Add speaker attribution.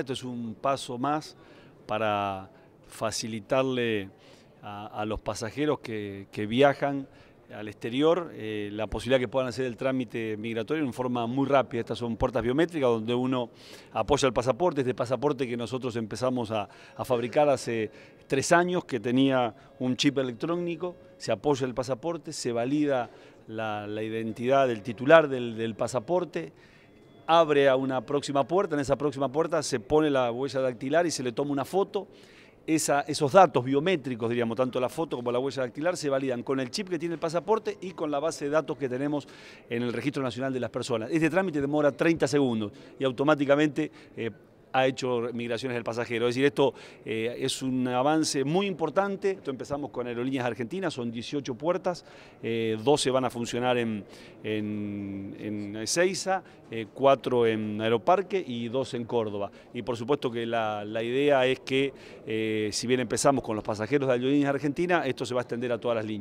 Speaker 1: Esto es un paso más para facilitarle a, los pasajeros que, viajan al exterior eh, la posibilidad que puedan hacer el trámite migratorio en forma muy rápida. Estas son puertas biométricas donde uno apoya el pasaporte, este pasaporte que nosotros empezamos a, fabricar hace tres años, que tenía un chip electrónico, se apoya el pasaporte, se valida la, identidad del titular del pasaporte abre a una próxima puerta, en esa próxima puerta se pone la huella dactilar y se le toma una foto. esos datos biométricos, diríamos, tanto la foto como la huella dactilar, se validan con el chip que tiene el pasaporte y con la base de datos que tenemos en el Registro Nacional de las Personas. Este trámite demora 30 segundos y automáticamente eh, ha hecho migraciones del pasajero. Es decir, esto eh, es un avance muy importante. Esto empezamos con Aerolíneas Argentinas, son 18 puertas, 12 eh, van a funcionar en, en, en Ezeiza, 4 eh, en Aeroparque y 2 en Córdoba. Y por supuesto que la, la idea es que, si bien empezamos con los pasajeros de Aerolíneas Argentinas, esto se va a extender a todas las líneas.